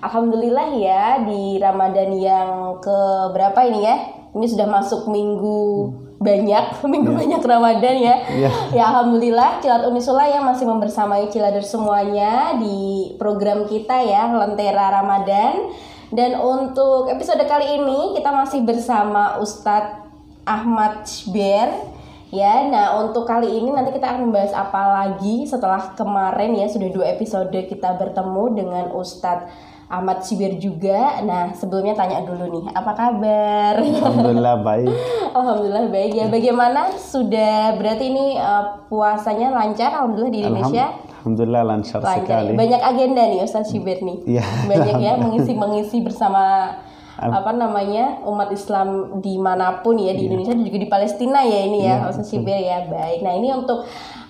Alhamdulillah ya di Ramadan yang ke berapa ini ya? Ini sudah masuk minggu hmm. banyak, minggu yeah. banyak Ramadan ya. Yeah. Ya alhamdulillah Umi Unisula yang masih membersamai Cilader semuanya di program kita ya Lentera Ramadan. Dan untuk episode kali ini kita masih bersama Ustadz Ahmad Shber Ya, nah untuk kali ini nanti kita akan membahas apa lagi setelah kemarin ya sudah dua episode kita bertemu dengan Ustadz Ahmad Sibir juga. Nah, sebelumnya tanya dulu nih, apa kabar? Alhamdulillah baik. Alhamdulillah baik ya. Bagaimana sudah berarti ini uh, puasanya lancar alhamdulillah di Indonesia? Alhamdulillah. Alhamdulillah lancar, lancar sekali. Banyak agenda nih Ustaz Sibir nih. Ya, Banyak ya mengisi-mengisi bersama apa namanya umat Islam dimanapun ya di ya. Indonesia dan juga di Palestina ya ini ya, ya Ustaz Sibir ya baik nah ini untuk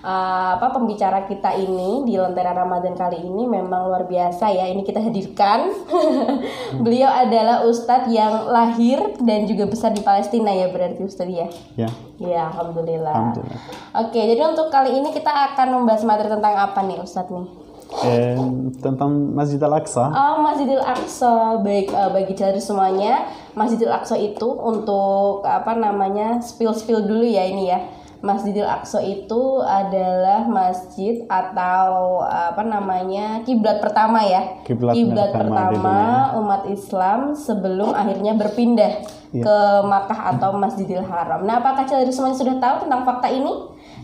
uh, apa pembicara kita ini di Lentera Ramadan kali ini memang luar biasa ya. Ini kita hadirkan. Beliau adalah ustadz yang lahir dan juga besar di Palestina ya berarti ustadz ya. Ya. Ya, alhamdulillah. alhamdulillah. Oke, jadi untuk kali ini kita akan membahas materi tentang apa nih ustadz nih? Eh, tentang Masjid Al-Aqsa. Oh, Masjidil Aqsa. Baik uh, bagi dari semuanya, Masjidil Aqsa itu untuk apa namanya? spill-spill dulu ya ini ya Masjidil Aqsa itu adalah masjid atau apa namanya kiblat pertama ya. Kiblat, kiblat pertama, pertama umat Islam sebelum akhirnya berpindah ya. ke Makkah atau Masjidil Haram. Nah, apakah saudara semuanya sudah tahu tentang fakta ini?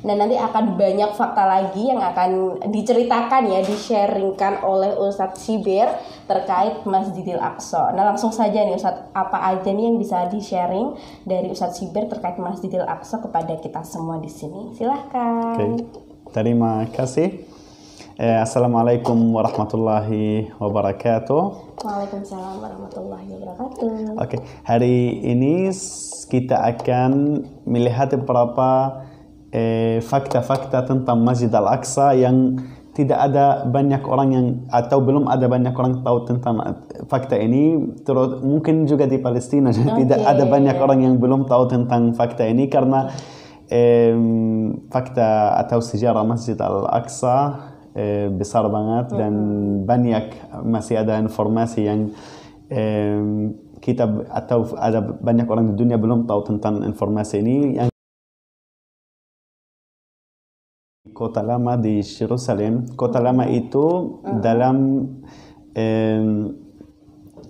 dan nanti akan banyak fakta lagi yang akan diceritakan ya disharingkan oleh Ustadz Sibir terkait Masjidil Aqsa. Nah langsung saja nih Ustadz apa aja nih yang bisa di sharing dari Ustadz Sibir terkait Masjidil Aqsa kepada kita semua di sini. Silahkan. Okay. Terima kasih. Eh, assalamualaikum warahmatullahi wabarakatuh. Waalaikumsalam warahmatullahi wabarakatuh. Oke, okay. hari ini kita akan melihat beberapa Eh, fakta-fakta tentang Masjid Al-Aqsa yang tidak ada banyak orang yang atau belum ada banyak orang tahu tentang fakta ini terus mungkin juga di Palestina okay. tidak ada banyak orang yang belum tahu tentang fakta ini karena eh, fakta atau sejarah Masjid Al-Aqsa eh, besar banget dan mm-hmm. banyak masih ada informasi yang eh, kita atau ada banyak orang di dunia belum tahu tentang informasi ini yang kota lama di Yerusalem. Kota lama itu hmm. dalam eh,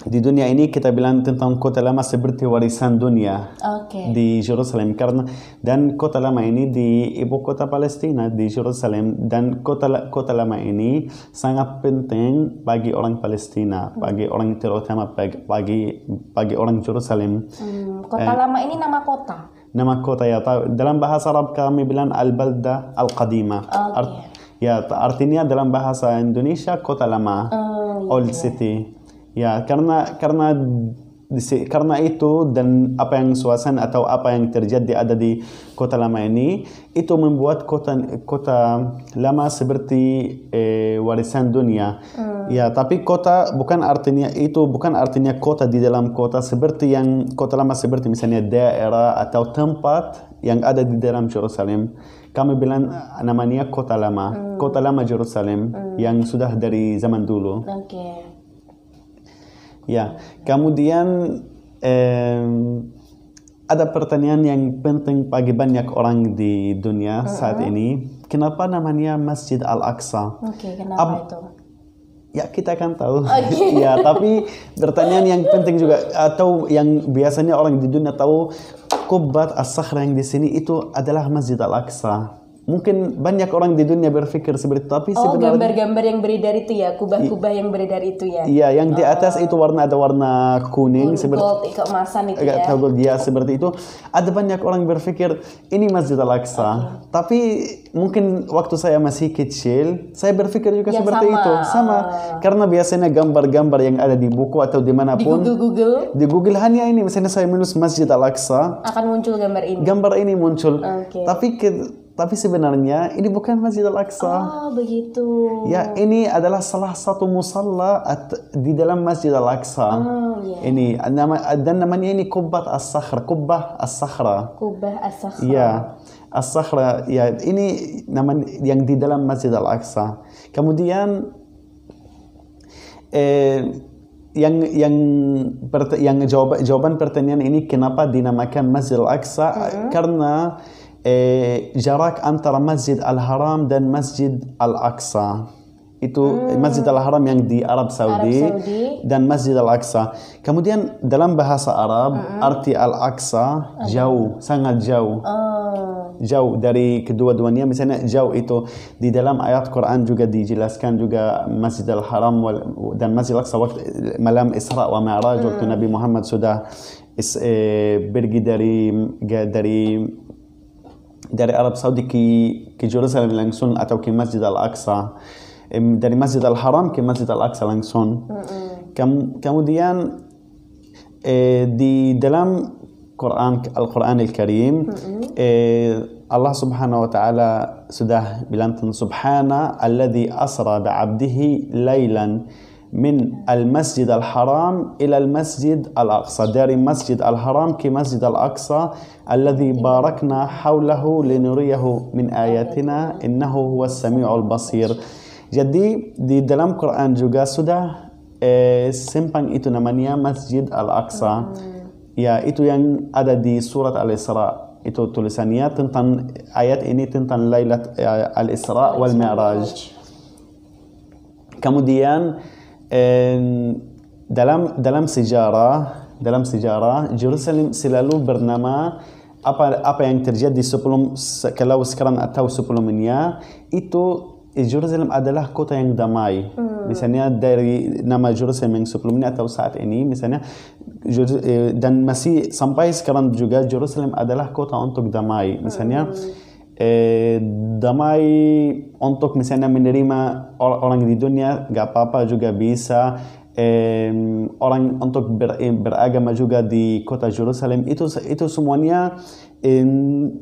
di dunia ini kita bilang tentang kota lama seperti warisan dunia okay. di Yerusalem karena dan kota lama ini di ibu kota Palestina di Yerusalem dan kota kota lama ini sangat penting bagi orang Palestina hmm. bagi orang terutama bagi bagi, bagi orang Yerusalem. Hmm. Kota eh, lama ini nama kota nama kota ya. dalam bahasa Arab kami bilang al balda al qadima oh, iya. ya artinya dalam bahasa Indonesia kota lama oh, iya. old city ya karena karena karena itu dan apa yang suasana atau apa yang terjadi ada di kota lama ini itu membuat kota kota lama seperti eh, warisan dunia hmm. ya tapi kota bukan artinya itu bukan artinya kota di dalam kota seperti yang kota lama seperti misalnya daerah atau tempat yang ada di dalam Yerusalem kami bilang namanya kota lama hmm. kota lama Yerusalem hmm. yang sudah dari zaman dulu okay. Ya, kemudian eh, ada pertanyaan yang penting bagi banyak orang di dunia uh-huh. saat ini. Kenapa namanya Masjid Al-Aqsa? Oke, okay, kenapa Ab- itu? Ya kita akan tahu. Okay. ya, tapi pertanyaan yang penting juga atau yang biasanya orang di dunia tahu Kubat As-Sakhra yang di sini itu adalah Masjid Al-Aqsa mungkin banyak orang di dunia berpikir seperti itu, tapi oh, sebenarnya gambar-gambar yang beredar itu ya kubah-kubah yang beredar itu ya iya yang di atas oh. itu warna ada warna kuning gold, seperti gold keemasan itu agak ya gold dia seperti itu ada banyak orang berpikir ini masjid al aqsa okay. Oh. tapi mungkin waktu saya masih kecil saya berpikir juga ya, seperti sama. itu sama oh. karena biasanya gambar-gambar yang ada di buku atau dimanapun di Google, Google di Google hanya ini misalnya saya menulis masjid al aqsa akan muncul gambar ini gambar ini muncul okay. tapi ke, tapi sebenarnya ini bukan Masjid Al-Aqsa. Oh, begitu. Ya, ini adalah salah satu musalla di dalam Masjid Al-Aqsa. Oh, yeah. Ini nama dan namanya ini Kubah As-Sakhra, Kubbah As-Sakhra. Kubbah As-Sakhra. Ya. As-Sakhra, ya ini nama yang di dalam Masjid Al-Aqsa. Kemudian eh, yang yang yang jawab, jawaban pertanyaan ini kenapa dinamakan Masjid Al-Aqsa? Uh hmm. -huh. Karena Eh, jarak antara Masjid Al-Haram dan Masjid Al-Aqsa itu hmm. Masjid Al-Haram yang di Arab Saudi, Arab Saudi dan Masjid Al-Aqsa. Kemudian dalam bahasa Arab hmm. arti Al-Aqsa okay. jauh, sangat jauh. Oh. Jauh dari kedua-duanya misalnya jauh itu di dalam ayat Quran juga dijelaskan juga Masjid Al-Haram dan Masjid Al-Aqsa waktu malam Isra wa Mi'raj hmm. waktu Nabi Muhammad sudah is, eh, pergi dari dari داري عرب سعودي كي كي جيروسالم لانسون اتو كي مسجد الاقصى داري مسجد الحرام كي مسجد الاقصى لانسون كم كموديان إيه، دي دلام قرآن القرآن الكريم إيه، الله سبحانه وتعالى سده بلانتن سبحانه الذي أسرى بعبده ليلا من المسجد الحرام إلى المسجد الأقصى داري مسجد الحرام كمسجد الأقصى الذي باركنا حوله لنريه من آياتنا إنه هو السميع البصير جدي دي دلم قرآن جوغا سودا إيه، سمبان إتو نمانيا مسجد الأقصى يا إتو ين أدا دي سورة الإسراء إتو تلسانيا تنتن آيات إني تنتن ليلة الإسراء والمعراج كموديان dalam dalam sejarah dalam sejarah Jerusalem selalu bernama apa apa yang terjadi sebelum kalau sekarang atau sebelumnya itu Jerusalem adalah kota yang damai. Hmm. Misalnya dari nama Jerusalem yang sebelumnya atau saat ini misalnya eh, dan masih sampai sekarang juga Jerusalem adalah kota untuk damai. Misalnya hmm. Eh, damai untuk misalnya menerima orang di dunia gak apa-apa juga bisa orang untuk eh, beragama juga di kota Jerusalem itu itu semuanya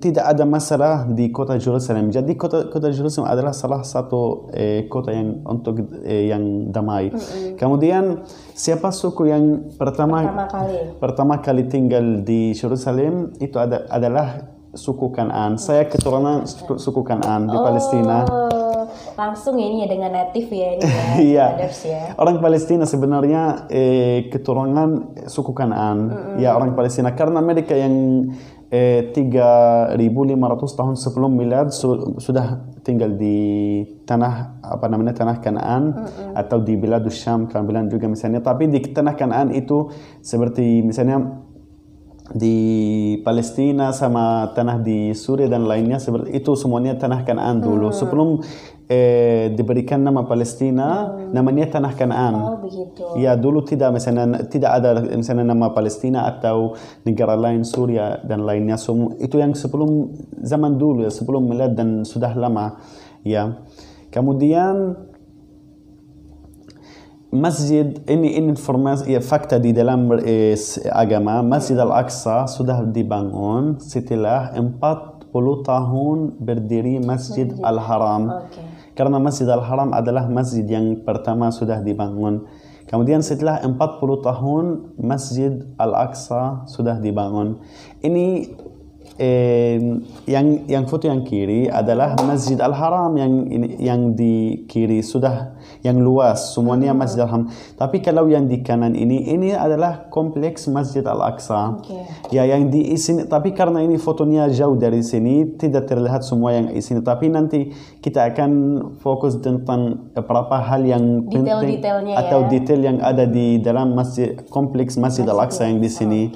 tidak ada masalah di kota Jerusalem jadi kota kota Jerusalem adalah salah satu eh, kota yang untuk yang damai kemudian siapa suku yang pertama pertama kali pertama kali tinggal di Jerusalem itu ada adalah suku Kanaan. Saya keturunan suku, suku Kanaan di oh, Palestina. Langsung ini ya dengan native ya ini ya, Iya. ya. Orang Palestina sebenarnya eh, keturunan suku Kanaan. Mm -hmm. Ya orang Palestina karena mereka yang eh, 3.500 tahun sebelum Miliar su sudah tinggal di tanah apa namanya tanah Kanaan mm -hmm. atau di Biladus Syam, bilang juga misalnya. Tapi di tanah Kanaan itu seperti misalnya di Palestina sama tanah di Suriah dan lainnya seperti itu semuanya tanah kanan dulu hmm. sebelum eh, diberikan nama Palestina hmm. namanya tanah kanan. Oh Ya dulu tidak misalnya tidak ada misalnya nama Palestina atau negara lain Suriah dan lainnya semua itu yang sebelum zaman dulu ya, sebelum milad dan sudah lama ya. Kemudian Masjid ini informasi information fakta di dalam agama Masjid Al-Aqsa sudah dibangun setelah 40 tahun berdiri Masjid Al-Haram. Karena Masjid Al-Haram adalah masjid yang pertama sudah dibangun. Kemudian setelah 40 tahun Masjid Al-Aqsa sudah dibangun. Ini yang yang foto yang kiri adalah Masjid Al Haram yang yang di kiri sudah yang luas semuanya hmm. Masjid Al Haram. Tapi kalau yang di kanan ini ini adalah kompleks Masjid Al Aqsa. Okay. Ya yang di sini tapi karena ini fotonya jauh dari sini tidak terlihat semua yang di sini. Tapi nanti kita akan fokus tentang beberapa hal yang penting ya. atau ya. detail yang ada di dalam masjid kompleks Masjid, Al Aqsa yang di sini. Oh,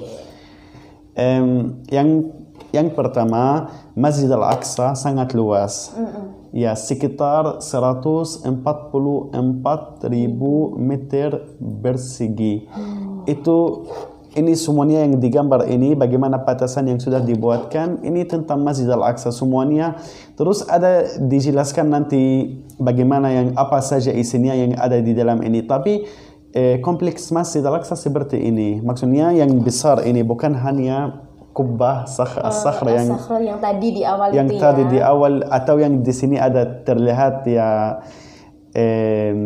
okay. um, yang yang pertama, Masjid Al-Aqsa sangat luas. Mm -mm. Ya, sekitar 144.000 meter persegi. Mm. Itu ini semuanya yang digambar ini bagaimana batasan yang sudah dibuatkan ini tentang Masjid Al-Aqsa semuanya terus ada dijelaskan nanti bagaimana yang apa saja isinya yang ada di dalam ini tapi eh, kompleks Masjid Al-Aqsa seperti ini maksudnya yang besar ini bukan hanya kubah sah sakhra eh, yang yang tadi di awal yang itu ya. tadi ya. di awal atau yang di sini ada terlihat ya um,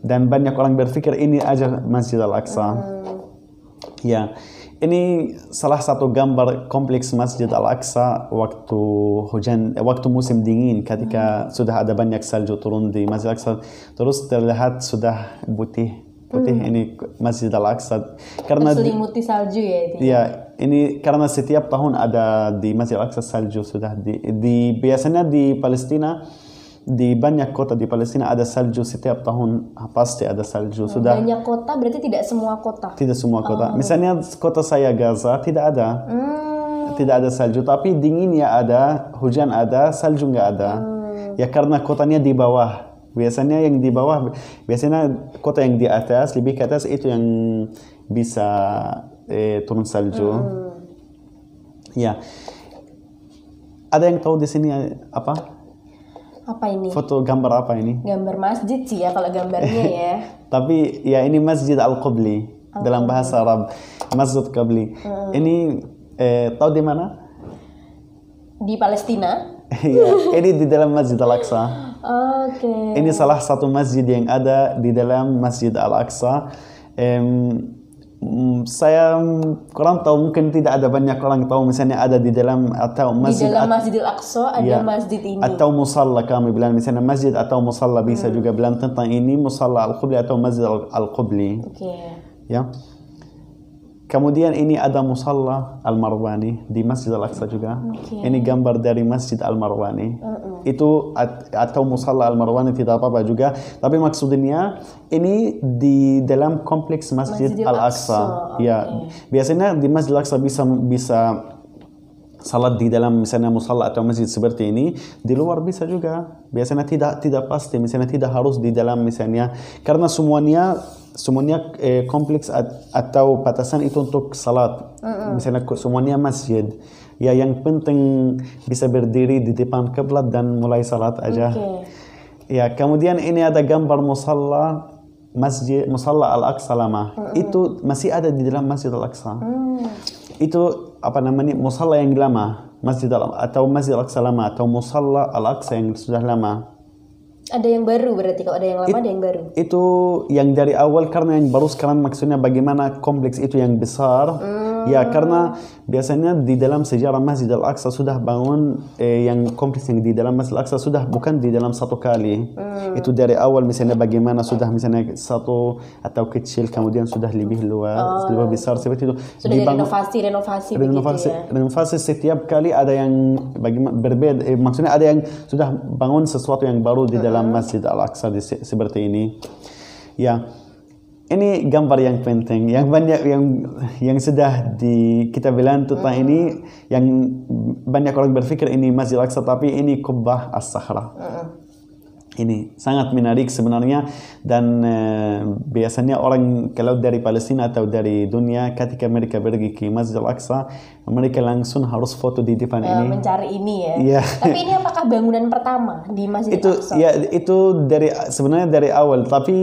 dan banyak orang berpikir ini aja Masjid Al-Aqsa. -huh. Hmm. Ya. Ini salah satu gambar kompleks Masjid Al-Aqsa waktu hujan eh, waktu musim dingin ketika -huh. Hmm. sudah ada banyak salju turun di Masjid Al-Aqsa terus terlihat sudah putih putih hmm. ini Masjid Al-Aqsa karena selimuti salju ya itu. Ya, ya ini karena setiap tahun ada di Masjid Al-Aqsa salju sudah di, di biasanya di Palestina di banyak kota di Palestina ada salju setiap tahun ah, pasti ada salju nah, sudah banyak kota berarti tidak semua kota tidak semua kota oh. misalnya kota saya Gaza tidak ada hmm. tidak ada salju tapi dingin ya ada hujan ada salju nggak ada hmm. ya karena kotanya di bawah biasanya yang di bawah biasanya kota yang di atas lebih ke atas itu yang bisa Eh, salju. Hmm. Ya. Ada yang tahu di sini eh, apa? Apa ini? Foto gambar apa ini? Gambar masjid sih ya kalau gambarnya ya. Tapi ya ini Masjid Al-Qubli oh. dalam bahasa Arab. Masjid Qabli. Hmm. Ini eh, tahu di mana? Di Palestina. Iya, ini di dalam Masjid Al-Aqsa. Oke. Okay. Ini salah satu masjid yang ada di dalam Masjid Al-Aqsa. Um, Hmm, saya kurang tahu mungkin tidak ada banyak orang tahu misalnya ada di dalam atau masjid di dalam masjid al Aqsa ada ya, masjid ini atau musalla kami bilang misalnya masjid atau musalla bisa hmm. juga bilang tentang ini musalla al Qubli atau masjid al Qubli okay. ya Kemudian ini ada musalla Al-Marwani di Masjid Al-Aqsa juga. Okay. Ini gambar dari Masjid Al-Marwani. Uh -uh. Itu atau musalla Al-Marwani tidak apa-apa juga. Tapi maksudnya ini di dalam kompleks Masjid, Masjid Al-Aqsa. Okay. ya, biasanya di Masjid Al-Aqsa bisa bisa salat di dalam misalnya musalla atau masjid seperti ini di luar bisa juga biasanya tidak tidak pasti misalnya tidak harus di dalam misalnya karena semuanya semuanya eh, kompleks atau batasan itu untuk salat. Mm-mm. Misalnya semuanya masjid. Ya yang penting bisa berdiri di depan kiblat dan mulai salat aja. Okay. Ya kemudian ini ada gambar musalla masjid musalla al aqsa lama mm -mm. itu masih ada di dalam masjid al aqsa mm. itu apa namanya musalla yang lama masjid al atau masjid al aqsa lama atau musalla al aqsa yang sudah lama ada yang baru berarti kalau ada yang lama It, ada yang baru. Itu yang dari awal karena yang baru sekarang maksudnya bagaimana kompleks itu yang besar. Hmm ya karena biasanya di dalam sejarah Masjid Al-Aqsa sudah bangun eh, yang kompleks yang di dalam Masjid Al-Aqsa sudah bukan di dalam satu kali hmm. itu dari awal misalnya bagaimana sudah misalnya satu atau kecil kemudian sudah lebih luas oh. lebih besar seperti itu sudah bangun, renovasi renovasi renovasi, ya? renovasi setiap kali ada yang bagaimana berbeda eh, maksudnya ada yang sudah bangun sesuatu yang baru di hmm. dalam Masjid Al-Aqsa seperti ini ya ini gambar yang penting yang banyak yang yang sudah di kita bilang tentang mm. ini yang banyak orang berpikir ini Masjid Al-Aqsa tapi ini Kubah As-Sahra. Ini sangat menarik sebenarnya dan uh, biasanya orang kalau dari Palestina atau dari dunia ketika mereka pergi ke Masjid Al-Aqsa mereka langsung harus foto di depan uh, ini. Mencari ini ya. Yeah. Tapi ini apakah bangunan pertama di Masjid Al-Aqsa? Itu ya itu dari sebenarnya dari awal tapi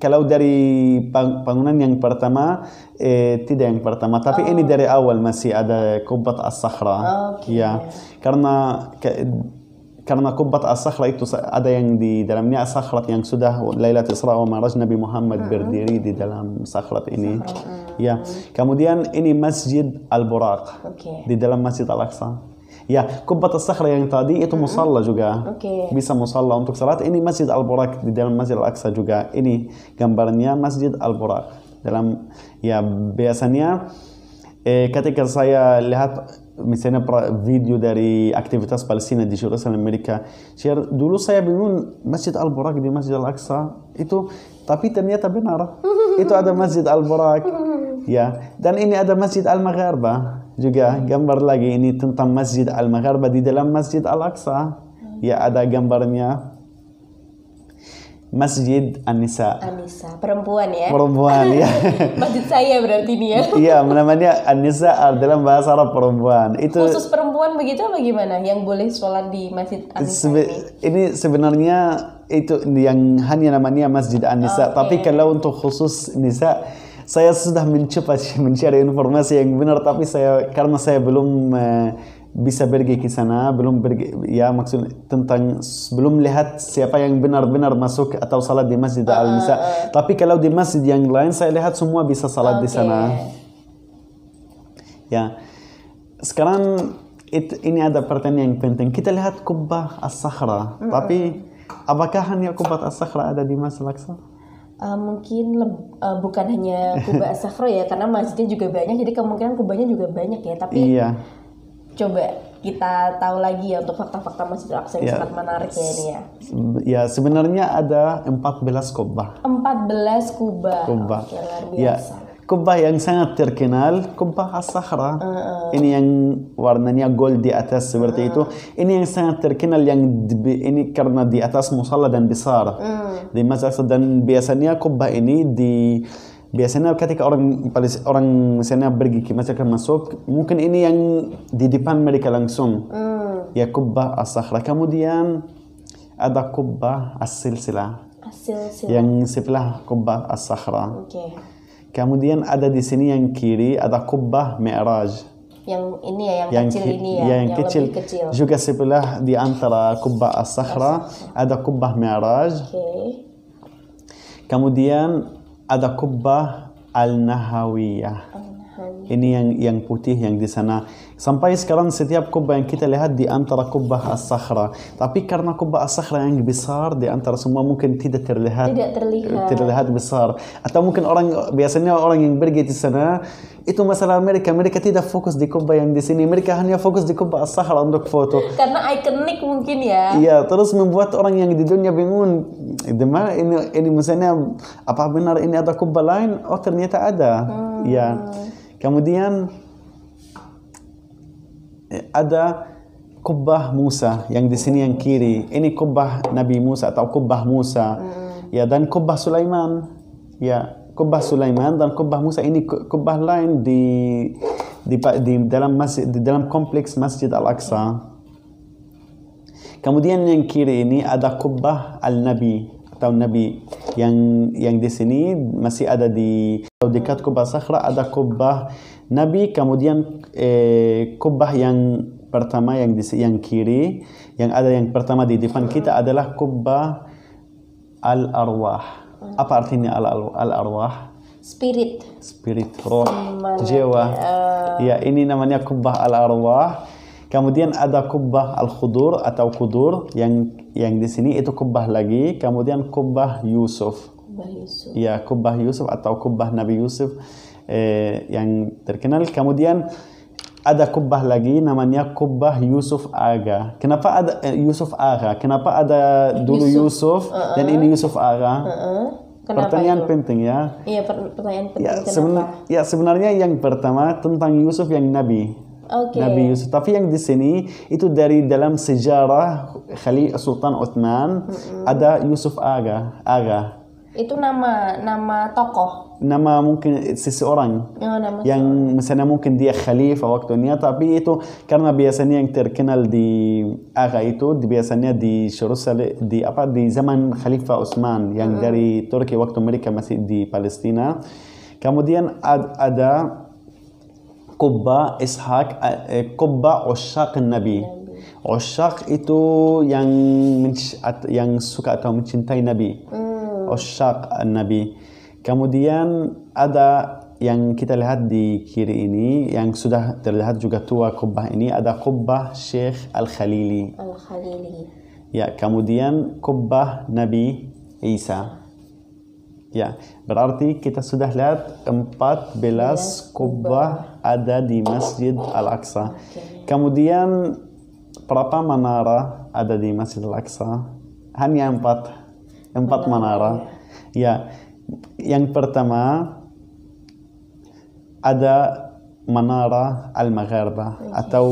kalau dari bangunan yang pertama eh, tidak yang pertama tapi oh. ini dari awal masih ada kubat as-sahra okay. Oh, ya karena karena kubat as-sahra itu ada yang di dalamnya sakhrat yang sudah Lailatul Isra wa Mi'raj Nabi Muhammad hmm. berdiri di dalam sakhrat ini. Sahra. Hmm. Ya. Kemudian ini Masjid Al-Buraq. Okay. Di dalam Masjid Al-Aqsa. Ya, kubah Sakhra yang tadi itu musalla juga. Okay. Bisa musalla untuk salat. Ini Masjid Al-Buraq di dalam Masjid Al-Aqsa juga. Ini gambarnya Masjid Al-Buraq. Dalam ya biasanya eh, ketika saya lihat misalnya video dari aktivitas Palestina di Jerusalem amerika share dulu saya bingung Masjid Al Burak di Masjid Al Aqsa itu tapi ternyata benar itu ada Masjid Al Burak ya dan ini ada Masjid Al Magharba juga gambar lagi ini tentang Masjid Al-Magharba di dalam Masjid Al-Aqsa ya ada gambarnya Masjid Anissa. Anissa, perempuan ya. Perempuan ya. Masjid saya berarti ini ya. Iya, namanya Anissa adalah bahasa Arab perempuan. Itu khusus perempuan begitu apa gimana yang boleh sholat di Masjid Anissa Sebe ini? Ini sebenarnya itu yang hanya namanya Masjid Anissa, okay. Oh, tapi kalau untuk khusus Nisa saya sudah mencoba mencari informasi yang benar tapi saya karena saya belum eh, bisa pergi ke sana belum pergi ya maksud tentang belum lihat siapa yang benar-benar masuk atau salat di masjid uh, ah, al misa. Ah, ah. tapi kalau di masjid yang lain saya lihat semua bisa salat okay. di sana ya sekarang it, ini ada pertanyaan yang penting kita lihat kubah as-sahra mm -hmm. tapi apakah hanya kubah as-sahra ada di masjid al-aqsa uh, mungkin uh, bukan hanya kubah sakro ya karena masjidnya juga banyak jadi kemungkinan kubahnya juga banyak ya tapi iya. coba kita tahu lagi ya untuk fakta-fakta Masjid Al-Aqsa yang yeah. sangat menarik ya ini ya. Ya, sebenarnya ada 14 kubah. 14 kubah. Kubah. Ya Kubah yang sangat terkenal, kubah asahra ah, ah. ini yang warnanya gold di atas seperti ah. itu. Ini yang sangat terkenal yang di, ini karena di atas musalla dan besar. Uh, di masjid dan biasanya kubah ini di biasanya ketika orang orang misalnya pergi ke masjid masuk, mungkin ini yang di depan mereka langsung. ya kubah asahra Kemudian ada kubah as silsila Yang sebelah kubah as-sahra. Kemudian ada di sini yang kiri ada kubah Mi'raj yang ini ya yang, yang kecil ini ya, iya, yang, yang kecil, lebih kecil juga sebelah di antara kubah as-sahra ada kubah mi'raj okay. kemudian ada kubah al-nahawiyah ini yang yang putih yang di sana sampai sekarang setiap kubah yang kita lihat di antara kubah as-sakhra tapi karena kubah as-sakhra yang besar di antara semua mungkin tidak terlihat tidak terlihat eh, terlihat besar atau mungkin orang biasanya orang yang pergi di sana itu masalah Amerika mereka tidak fokus di kubah yang di sini mereka hanya fokus di kubah as sakhra untuk foto karena ikonik mungkin ya iya terus membuat orang yang di dunia bingung di ini ini misalnya apa benar ini ada kubah lain oh ternyata ada hmm. ya Kemudian eh, ada kubah Musa yang di sini yang kiri. Ini kubah Nabi Musa atau kubah Musa. Ya dan kubah Sulaiman. Ya, kubah Sulaiman dan kubah Musa ini kubah lain di di, di dalam masjid di dalam kompleks Masjid Al-Aqsa. Kemudian yang kiri ini ada kubah Al-Nabi atau Nabi yang yang di sini masih ada di dekat kubah Sakhra ada kubah Nabi kemudian eh, kubah yang pertama yang di yang kiri yang ada yang pertama di depan kita adalah kubah al arwah apa artinya al al arwah spirit spirit roh jiwa ya. ya ini namanya kubah al arwah Kemudian ada kubah al-khudur atau kudur yang yang di sini itu kubah lagi. Kemudian kubah Yusuf. Kubah Yusuf. Ya, kubah Yusuf atau kubah Nabi Yusuf eh, yang terkenal. Kemudian ada kubah lagi namanya kubah Yusuf Aga. Kenapa ada eh, Yusuf Aga? Kenapa ada dulu Yusuf, Yusuf uh -uh. dan ini Yusuf Aga? Uh -uh. Kenapa pertanyaan itu? penting ya. Iya, pertanyaan penting. Ya, sebenar, ya, sebenarnya yang pertama tentang Yusuf yang Nabi. Okay. Nabi Yusuf. Tapi yang di sini itu dari dalam sejarah Khalil Sultan Uthman mm -hmm. ada Yusuf Aga. Aga. Itu nama nama tokoh. Nama mungkin seseorang oh, nama yang seseorang. misalnya mungkin dia khalifah waktu ini, tapi itu karena biasanya yang terkenal di Aga itu biasanya di Jerusalem di apa di zaman Khalifah Utsman yang mm -hmm. dari Turki waktu mereka masih di Palestina. Kemudian ada Kubba Ishaq Kubba eh, Ushaq Nabi Ushaq itu yang yang suka atau mencintai Nabi hmm. Ushaq eh, Nabi kemudian ada yang kita lihat di kiri ini yang sudah terlihat juga tua kubah ini ada kubah Syekh Al-Khalili Al-Khalili ya kemudian kubah Nabi Isa Ya, berarti kita sudah lihat 14 kubah ada di Masjid Al-Aqsa. Kemudian berapa menara ada di Masjid Al-Aqsa? Hanya empat, empat menara. Ya. ya, yang pertama ada menara Al-Magharba oh, iya. atau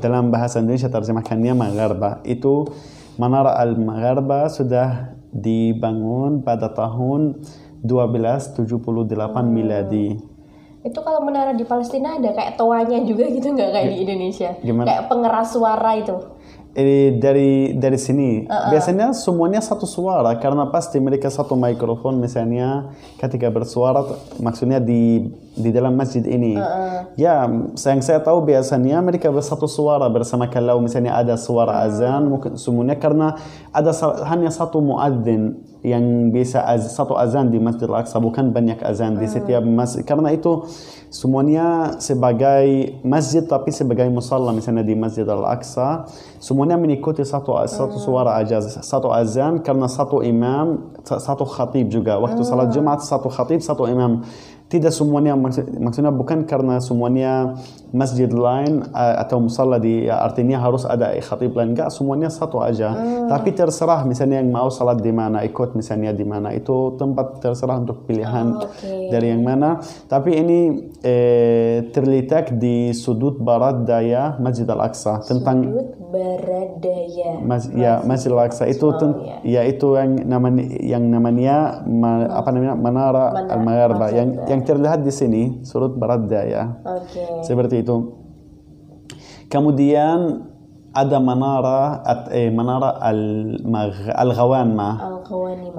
dalam bahasa Indonesia terjemahkannya Magharba. Itu menara Al-Magharba sudah dibangun pada tahun 1278 hmm. miladi. Itu kalau menara di Palestina ada kayak toanya juga gitu nggak kayak ya. di Indonesia? Gimana? Kayak pengeras suara itu dari dari sini. Uh-uh. Biasanya semuanya satu suara karena pasti mereka satu mikrofon misalnya ketika bersuara maksudnya di di dalam masjid ini. Uh-uh. Ya, yang saya tahu biasanya mereka bersatu suara bersama kalau misalnya ada suara hmm. azan mungkin semuanya karena ada hanya satu muadzin yang bisa az, satu azan di Masjid Al-Aqsa bukan banyak azan di hmm. setiap masjid karena itu semuanya sebagai masjid tapi sebagai musalla misalnya di Masjid Al-Aqsa semuanya mengikuti satu satu hmm. suara aja satu azan karena satu imam satu khatib juga waktu salat hmm. Jumat satu khatib satu imam tidak semuanya maksudnya bukan karena semuanya masjid lain uh, atau musalla di eh, artinya harus ada khatib lain enggak semuanya satu aja hmm. tapi terserah misalnya yang mau salat di mana ikut misalnya di mana itu tempat terserah untuk pilihan oh, ah, okay. dari yang mana tapi ini eh, terletak di sudut barat daya Masjid Al-Aqsa tentang sudut barat daya mas, ya Masjid Al-Aqsa itu ten, ya. ya itu yang namanya yang namanya ma, apa namanya Menara al Maghrib yang yang terlihat di sini sudut barat daya okay. seperti itu kemudian ada menara at, eh, menara al al ghawanma al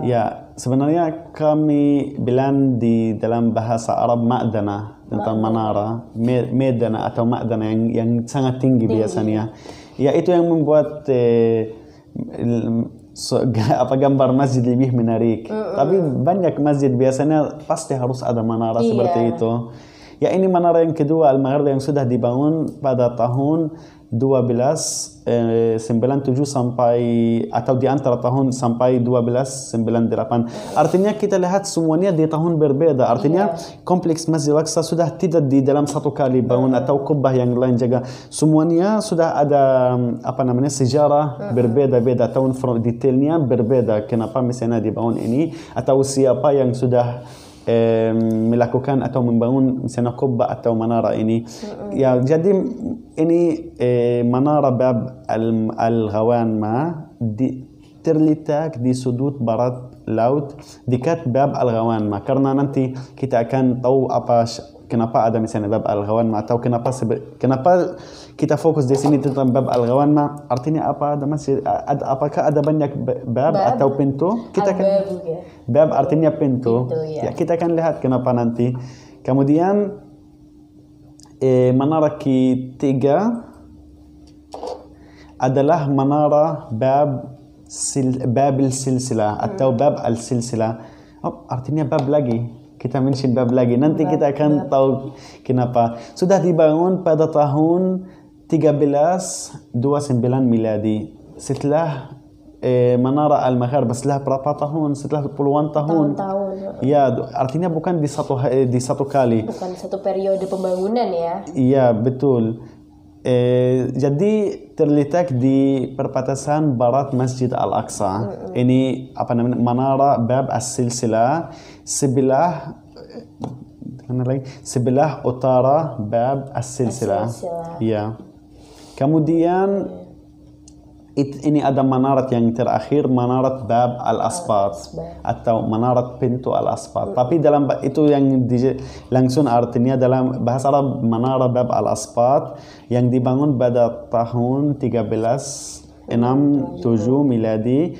ya sebenarnya kami bilang di dalam bahasa Arab ma'dana tentang manara, menara medana atau ma'dana yang yang sangat tinggi, tinggi. biasanya ya itu yang membuat eh, so, apa gambar masjid lebih menarik mm -mm. tapi banyak masjid biasanya pasti harus ada menara iya. seperti itu Ya ini menara yang kedua Al-Maghrib yang sudah dibangun pada tahun 1297 eh, sampai atau di antara tahun sampai 1298. Artinya kita lihat semuanya di tahun berbeda. Artinya iya. kompleks Masjid Al-Aqsa sudah tidak di dalam satu kali bangun iya. atau kubah yang lain jaga. Semuanya sudah ada apa namanya sejarah iya. berbeda-beda tahun detailnya berbeda. Kenapa misalnya dibangun ini atau siapa yang sudah ملاكو كان اتو من بون سنا قبة اتو منارة اني يا جدي اني منارة باب الغوان ما دي ترليتاك دي سدود برات لاوت دي كات باب الغوان ما كرنا ننتي كتا كان طو اباش kenapa ada misalnya bab al ma atau kenapa kenapa kita fokus di sini tentang bab al ma artinya apa ada masih ada, apakah ada banyak bab, atau pintu kita kan ya. bab artinya pintu, ya. ya. kita akan lihat kenapa nanti kemudian eh, menara ketiga adalah menara bab sil, bab silsilah atau hmm. bab al-silsilah oh, artinya bab lagi kita mention bab lagi. Nanti kita akan tahu kenapa. Sudah dibangun pada tahun 1329 Miladi. Setelah eh, Menara al mahar setelah berapa tahun? Setelah puluhan tahun. Tahun-tahun. Ya, artinya bukan di satu eh, di satu kali. Bukan satu periode pembangunan ya. Iya, betul. Eh, jadi terletak di perbatasan barat Masjid Al-Aqsa. Ini apa namanya? Menara Bab As-Silsilah sebelah mana lagi sebelah utara bab as-silsilah ya kemudian it, ini ada manarat yang terakhir manarat bab al-asbat atau manarat pintu al-asbat mm. tapi dalam itu yang di, langsung artinya dalam bahasa Arab manarat bab al-asbat yang dibangun pada tahun 1367 miladi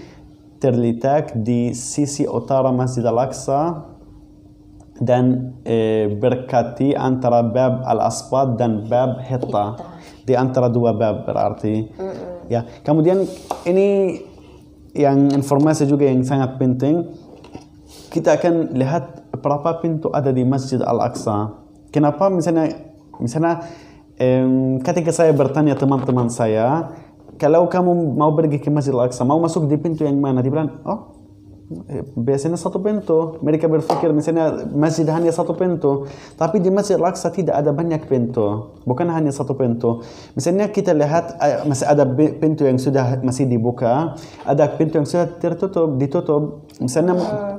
terlitak di sisi utara Masjid Al-Aqsa dan e, berkati antara bab al asbad dan bab Hitta. Di antara dua bab berarti. Ya, kemudian ini yang informasi juga yang sangat penting. Kita akan lihat berapa pintu ada di Masjid Al-Aqsa. Kenapa misalnya misalnya ketika saya bertanya teman-teman saya kalau kamu mau pergi ke Masjid Al-Aqsa, mau masuk di pintu yang mana? bilang, oh, biasanya satu pintu. Mereka berfikir misalnya masjid hanya satu pintu. Tapi di Masjid Al-Aqsa tidak ada banyak pintu. Bukan hanya satu pintu. Misalnya kita lihat eh, masih ada pintu yang sudah masih dibuka. Ada pintu yang sudah tertutup, ditutup. Misalnya eh,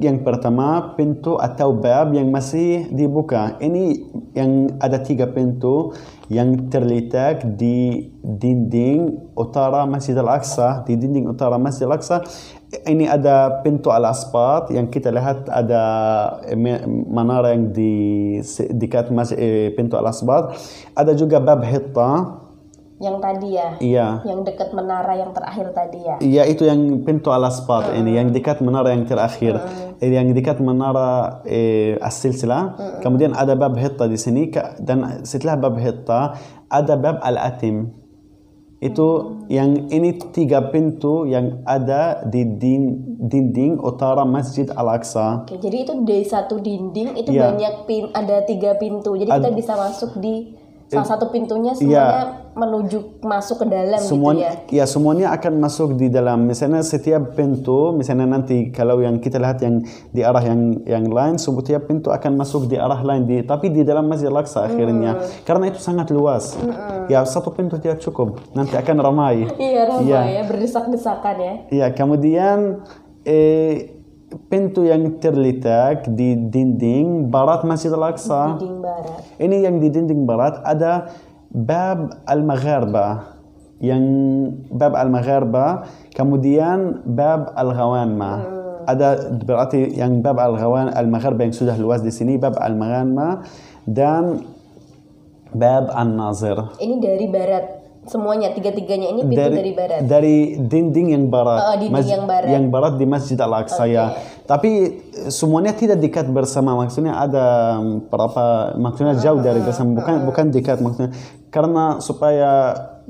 yang pertama pintu atau bab yang masih dibuka. Ini yang ada tiga pintu yang terletak di dinding utara Masjid Al-Aqsa. Di dinding utara Masjid Al-Aqsa ini ada pintu Al-Asbat yang kita lihat ada eh, menara yang di dekat eh, pintu Al-Asbat. Ada juga bab Hitta yang tadi ya iya yang dekat menara yang terakhir tadi ya iya itu yang pintu al asbat hmm. ini yang dekat menara yang terakhir hmm. yang dekat menara eh, as-silsilah hmm. kemudian ada bab hitta di sini dan setelah bab hitta ada bab al atim itu hmm. yang ini tiga pintu yang ada di din, dinding utara Masjid Al-Aqsa. Oke, jadi itu di satu dinding itu yeah. banyak pin ada tiga pintu. Jadi Ad, kita bisa masuk di salah satu pintunya iya. semuanya ya, menuju masuk ke dalam gitu semuanya, gitu ya. Ya, semuanya akan masuk di dalam. Misalnya setiap pintu, misalnya nanti kalau yang kita lihat yang di arah yang yang lain, setiap pintu akan masuk di arah lain di tapi di dalam masih al hmm. akhirnya. Hmm. Karena itu sangat luas. Hmm. Ya, satu pintu tidak cukup. Nanti akan ramai. iya, ramai ya, ya berdesak-desakan ya. Iya, kemudian eh pintu yang terletak di dinding barat Masjid Al-Aqsa. Ini yang di dinding barat ada bab Al-Magharba. Yang bab Al-Magharba, kemudian bab Al-Ghawanma. Hmm. Ada berarti yang bab Al-Ghawan Al-Magharba yang sudah luas di sini, bab al ghawanma dan bab An-Nazir. Ini dari barat semuanya tiga-tiganya ini pintu dari, dari barat dari dinding yang barat oh, oh dinding yang barat yang barat di Masjid Al Aqsa okay. ya tapi eh, semuanya tidak dekat bersama maksudnya ada mm, berapa maksudnya jauh ah, dari ah, bersama bukan ah. bukan dekat maksudnya karena supaya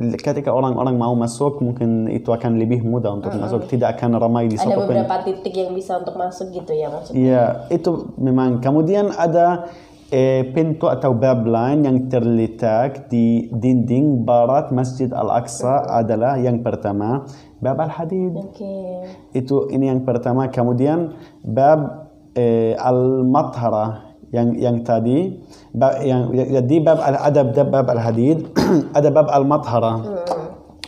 ketika orang-orang mau masuk mungkin itu akan lebih mudah untuk mm-hmm. masuk tidak akan ramai di ada beberapa pen... titik yang bisa untuk masuk gitu ya maksudnya iya itu memang kemudian ada Eh, pintu atau bab lain yang terletak di dinding barat Masjid Al-Aqsa adalah yang pertama bab Al-Hadid. Okay. Itu ini yang pertama. Kemudian bab eh, Al-Mathara yang yang tadi bab, yang jadi bab ada bab Al-Hadid, ada bab Al-Mathara. Hmm.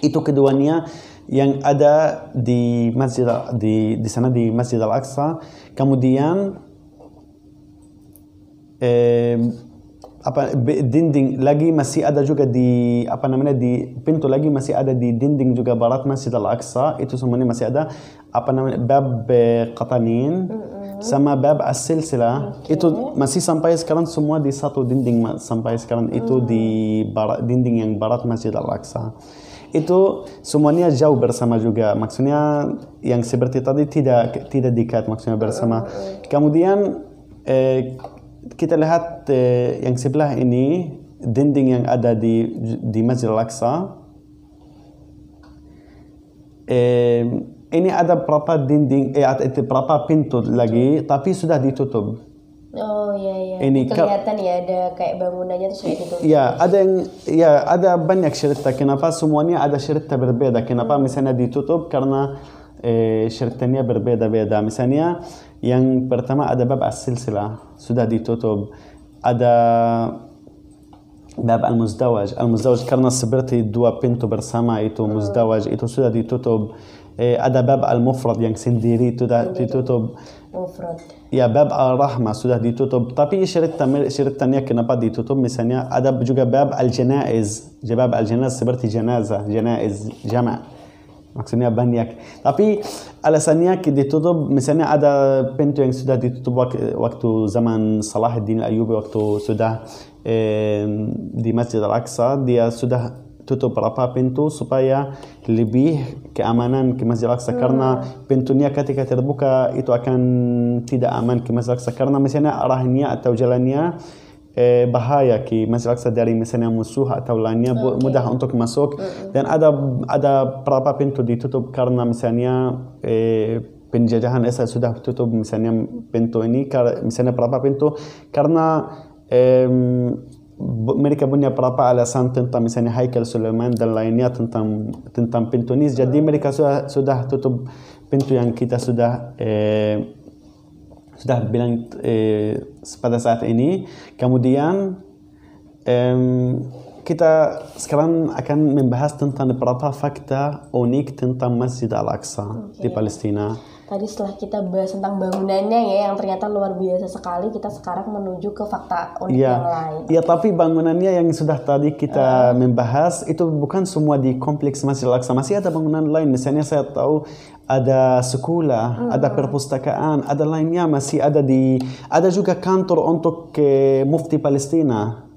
Itu keduanya yang ada di Masjid di di sana di Masjid Al-Aqsa. Kemudian eh, apa dinding lagi masih ada juga di apa namanya di pintu lagi masih ada di dinding juga barat Masjid Al Aqsa itu semuanya masih ada apa namanya bab Qatanin mm sama bab As-Silsilah okay. itu masih sampai sekarang semua di satu dinding sampai sekarang itu di mm. barat, dinding yang barat Masjid Al Aqsa itu semuanya jauh bersama juga maksudnya yang seperti tadi tidak tidak dekat maksudnya bersama kemudian eh, kita lihat eh, yang sebelah ini dinding yang ada di di Masjid Al-Aqsa. Eh, ini ada berapa dinding, eh, itu berapa pintu lagi, tapi sudah ditutup. Oh iya iya. Ini kelihatan ya ada kayak bangunannya tuh sudah ditutup. Ya ada yang ya ada banyak cerita kenapa semuanya ada cerita berbeda kenapa hmm. misalnya ditutup karena eh, ceritanya berbeda-beda misalnya yang pertama ada bab as-silsilah. سودا دي توتوب ادا باب المزدوج المزدوج كرنا صبرتي دوا بينتو برسما ايتو مزدوج ايتو سودا دي توتوب إيه، ادا باب المفرد يعني سنديري تودا دي توتوب مفرد يا باب الرحمة سودا دي توتوب طبي شرت تمر شريط تانية كنا بدي توتوب مسانيا ادا بجوجا باب الجنائز جباب الجنائز صبرتي جنازة جنائز جمع maksudnya banyak tapi alasannya ditutup misalnya ada pintu yang sudah ditutup waktu zaman Salahuddin ayub waktu sudah eh, di Masjid Al-Aqsa dia sudah tutup berapa pintu supaya lebih keamanan ke Masjid Al-Aqsa hmm. karena pintunya ketika terbuka itu akan tidak aman ke Masjid Al-Aqsa karena misalnya arahnya atau jalannya Eh, bahaya ki masjid al dari misalnya musuh atau lainnya okay. mudah untuk masuk dan ada ada berapa pintu ditutup karena misalnya eh, penjajahan Israel sudah tutup misalnya pintu ini misalnya berapa pintu karena eh, mereka punya berapa alasan tentang misalnya Haikal Sulaiman dan lainnya tentang tentang pintu ini jadi mereka sudah sudah tutup pintu yang kita sudah eh, sudah bilang eh, pada saat ini. Kemudian eh, kita sekarang akan membahas tentang beberapa fakta unik tentang Masjid Al-Aqsa okay. di Palestina tadi setelah kita bahas tentang bangunannya ya yang ternyata luar biasa sekali kita sekarang menuju ke fakta unik ya. yang lain. Iya, tapi bangunannya yang sudah tadi kita uh. membahas itu bukan semua di kompleks Masjid Al-Aqsa, masih ada bangunan lain. Misalnya saya tahu ada sekolah, hmm. ada perpustakaan, ada lainnya masih ada di ada juga kantor untuk eh, mufti Palestina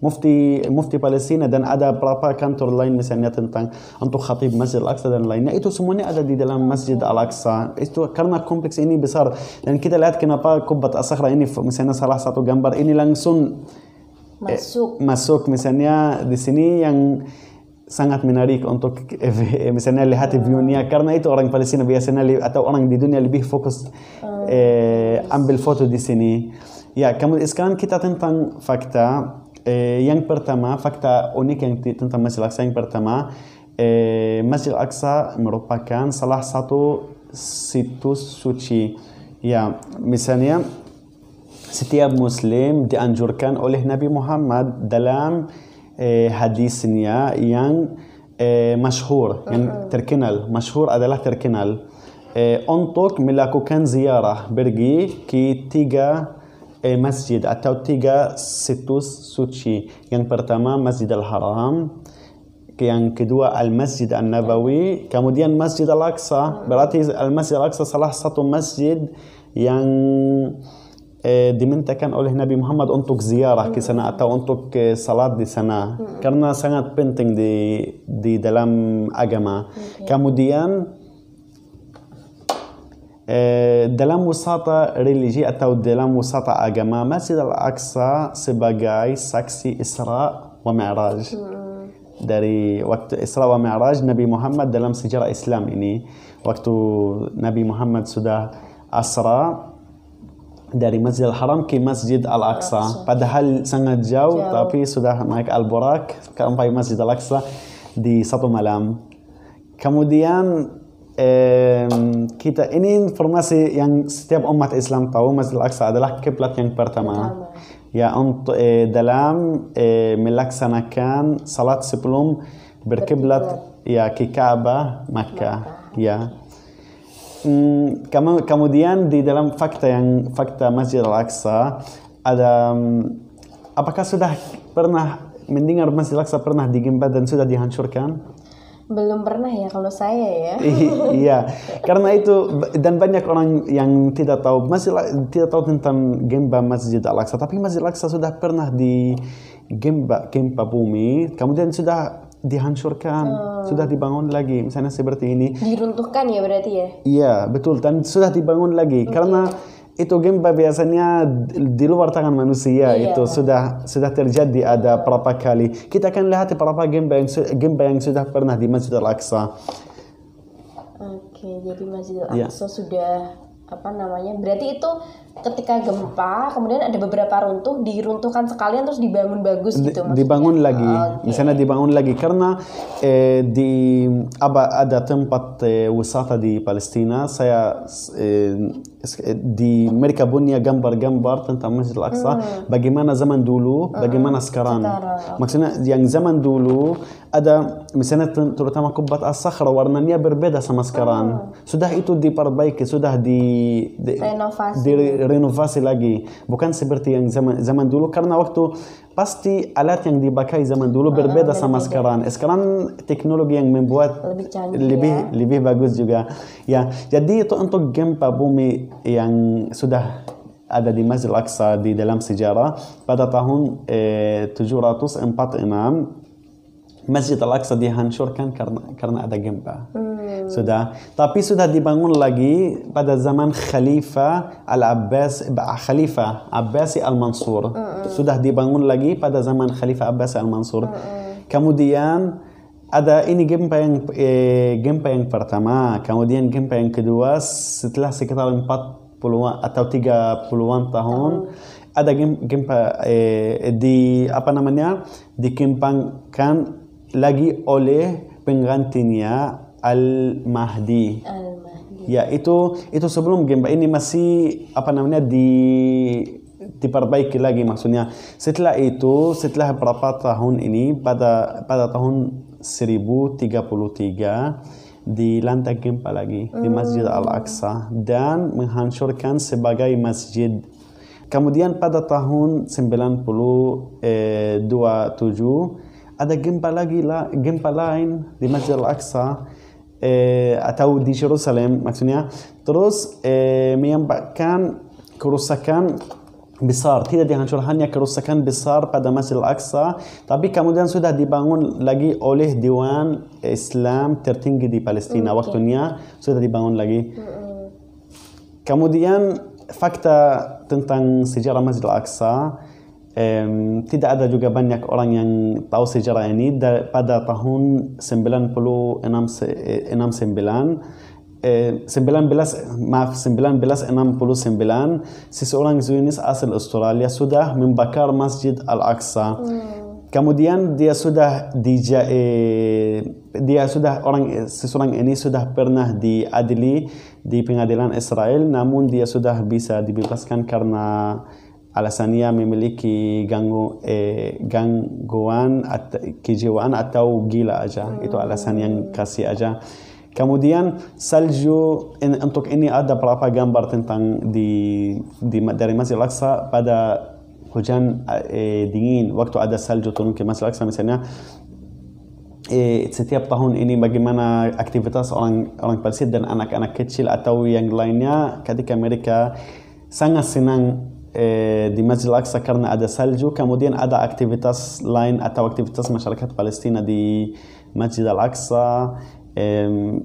mufti mufti Palestina dan ada berapa kantor lain misalnya tentang untuk khatib Masjid Al-Aqsa dan lainnya itu semuanya ada di dalam Masjid Al-Aqsa itu karena kompleks ini besar dan kita lihat kenapa Kubat as ini misalnya salah satu gambar ini langsung masuk eh, masuk misalnya di sini yang sangat menarik untuk eh, misalnya lihat viewnya karena itu orang Palestina biasanya atau orang di dunia lebih fokus eh, ambil foto di sini ya kamu sekarang kita tentang fakta Eh, yang pertama fakta unik yang tentang Masjid Al-Aqsa yang pertama eh, Masjid Al-Aqsa merupakan salah satu situs suci ya misalnya setiap muslim dianjurkan oleh Nabi Muhammad dalam eh, hadisnya yang masyhur yang uh-huh. terkenal masyhur adalah terkenal untuk melakukan ziarah pergi ke tiga Eh, masjid atau tiga situs suci. Yang pertama Masjid Al-Haram, yang kedua Al-Masjid Al nabawi kemudian Masjid Al-Aqsa. Berarti Al-Masjid Al-Aqsa salah satu masjid yang eh, dimintakan oleh Nabi Muhammad untuk ziarah ke sana atau untuk eh, salat di sana. Hmm. Karena sangat penting di di dalam agama. Hmm. Kemudian Eh, dalam wisata religi atau dalam wisata agama Masjid Al-Aqsa sebagai saksi Isra wa Mi'raj. Hmm. Dari waktu Isra wa Mi'raj Nabi Muhammad dalam sejarah Islam ini waktu Nabi Muhammad sudah asra dari Masjid Al-Haram ke Masjid Al-Aqsa. Padahal sangat jauh, jauh. tapi sudah naik Al-Burak sampai Masjid Al-Aqsa di satu malam. Kemudian kita ini informasi yang setiap umat Islam tahu Masjid Al-Aqsa adalah kiblat yang pertama. Ya untuk eh, dalam eh, melaksanakan salat sebelum berkiblat ya ke Ka'bah Makkah. Ya. Hmm, kemudian di dalam fakta yang fakta Masjid Al-Aqsa ada hmm, apakah sudah pernah mendengar Masjid Al-Aqsa pernah digempa dan sudah dihancurkan? Belum pernah ya kalau saya ya. iya, karena itu dan banyak orang yang tidak tahu masih tidak tahu tentang gempa Masjid Al Aqsa, tapi Masjid Al Aqsa sudah pernah di gempa gempa bumi, kemudian sudah dihancurkan, hmm. sudah dibangun lagi, misalnya seperti ini. Diruntuhkan ya berarti ya? Iya, betul. Dan sudah dibangun lagi okay. karena itu gempa biasanya di luar tangan manusia iya. itu sudah sudah terjadi ada berapa kali kita akan lihat berapa gempa yang gempa yang sudah pernah di Masjid Al Aqsa. Oke jadi Masjid Al Aqsa ya. sudah apa namanya berarti itu ketika gempa kemudian ada beberapa runtuh diruntuhkan sekalian terus dibangun bagus gitu maksudnya. dibangun lagi okay. misalnya dibangun lagi karena eh, di apa ada tempat eh, wisata di Palestina saya eh, Eh, di mereka punya gambar-gambar tentang Masjid Al-Aqsa hmm. bagaimana zaman dulu hmm. bagaimana sekarang Cetara. maksudnya yang zaman dulu ada misalnya terutama kubat as-sakhra warnanya berbeda sama sekarang hmm. sudah itu diperbaiki sudah di, di renovasi direnovasi lagi bukan seperti yang zaman zaman dulu karena waktu pasti alat yang dipakai zaman dulu berbeda sama sekarang. Sekarang teknologi yang membuat lebih ya. lebih, bagus juga. Ya, jadi itu untuk gempa bumi yang sudah ada di Masjid Al-Aqsa di dalam sejarah pada tahun eh, 746 Masjid Al-Aqsa dihancurkan karena karena ada gempa. Hmm. Sudah. Tapi sudah dibangun lagi pada zaman Khalifah Al-Abbas Khalifah Abbas Al-Mansur. Sudah dibangun lagi pada zaman Khalifah Abbas Al-Mansur. Kemudian ada ini gempa yang eh, gempa yang pertama, kemudian gempa yang kedua setelah sekitar 40 atau 30-an tahun ada gempa eh, di apa namanya kan lagi oleh penggantinya Al-Mahdi. Ya, itu itu sebelum gempa ini masih apa namanya di diperbaiki lagi maksudnya. Setelah itu, setelah berapa tahun ini pada pada tahun 1033 lantai gempa lagi di hmm. Masjid Al-Aqsa dan menghancurkan sebagai masjid. Kemudian pada tahun 927 ada gempa lagi lah gempa lain di Masjid Al-Aqsa اتو دي جيروساليم مكتونيا تروس ميان كان كروسكان بصار تيدا دي هنشر هنيا كروسكان بصار pada Masjid Al-Aqsa tapi kemudian sudah dibangun lagi oleh Dewan Islam tertinggi di Palestina okay. waktunya sudah dibangun lagi kemudian fakta tentang sejarah Masjid Al-Aqsa tidak ada juga banyak orang yang tahu sejarah ini pada tahun 1969 19 eh, eh, maaf 1969 seseorang Zionis asal Australia sudah membakar Masjid Al-Aqsa. Hmm. Kemudian dia sudah di, eh, dia sudah orang seseorang ini sudah pernah diadili di pengadilan Israel namun dia sudah bisa dibebaskan karena alasannya memiliki gangu, eh, gangguan at, kejiwaan atau gila aja hmm. itu alasan yang kasih aja kemudian salju in, untuk ini ada berapa gambar tentang di, di dari Masjid al pada hujan eh, dingin waktu ada salju turun ke Masjid al misalnya eh, setiap tahun ini bagaimana aktivitas orang orang Palestina dan anak-anak kecil atau yang lainnya ketika mereka sangat senang Eh, di Majlaksa karena ada salju, kemudian ada aktivitas lain atau aktivitas masyarakat Palestina di Masjid Al-Aqsa.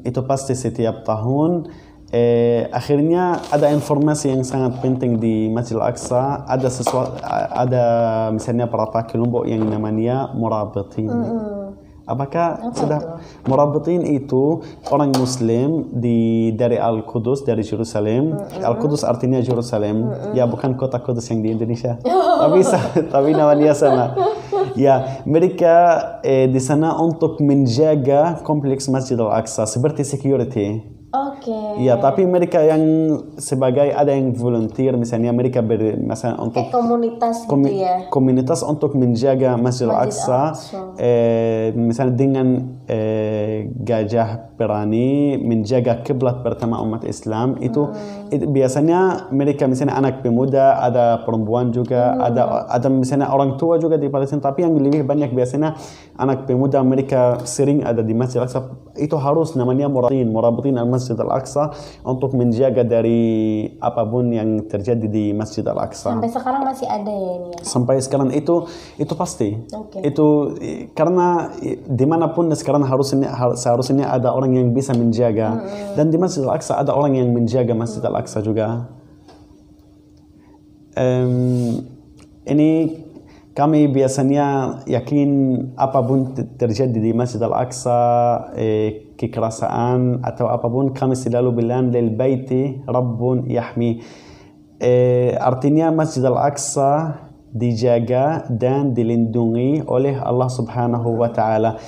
Itu pasti setiap tahun. Eh, akhirnya ada informasi yang sangat penting di Masjid Al-Aqsa. Ada sesuatu, ada misalnya perata kelompok yang namanya Murabitin. Mm Apakah Apa sudah itu? murabitin itu orang Muslim di dari Al Kudus dari Jerusalem. Mm -hmm. Al Kudus artinya Jerusalem. Mm -hmm. Ya bukan kota Kudus yang di Indonesia. Oh. tapi tapi namanya sama. Ya mereka eh, di sana untuk menjaga kompleks Masjid Al Aqsa seperti security. Okay. Okay. Iya, tapi mereka yang sebagai ada yang volunteer misalnya mereka ber, misalnya untuk Kayak komunitas gitu komi, ya. Komunitas untuk menjaga Masjid Al-Aqsa eh, misalnya dengan eh, gajah berani menjaga kiblat pertama umat Islam itu hmm. it, biasanya mereka misalnya anak pemuda, ada perempuan juga, hmm. ada ada misalnya orang tua juga di Palestina, tapi yang lebih banyak biasanya anak pemuda mereka sering ada di Masjid Al-Aqsa. Itu harus namanya muratin, murabitin Al-Masjid al Al-Aqsa untuk menjaga dari apapun yang terjadi di Masjid Al-Aqsa. Sampai sekarang masih ada ya ini. Ya? Sampai sekarang itu itu pasti. Okay. Itu karena dimanapun sekarang harusnya seharusnya ada orang yang bisa menjaga mm -hmm. dan di Masjid Al-Aqsa ada orang yang menjaga Masjid Al-Aqsa juga. Um, ini kami biasanya yakin apapun terjadi di Masjid Al-Aqsa, eh, kekerasan atau apapun, kami selalu bilang lil baiti Rabbun yahmi. Eh, artinya Masjid Al-Aqsa dijaga dan dilindungi oleh Allah Subhanahu wa taala.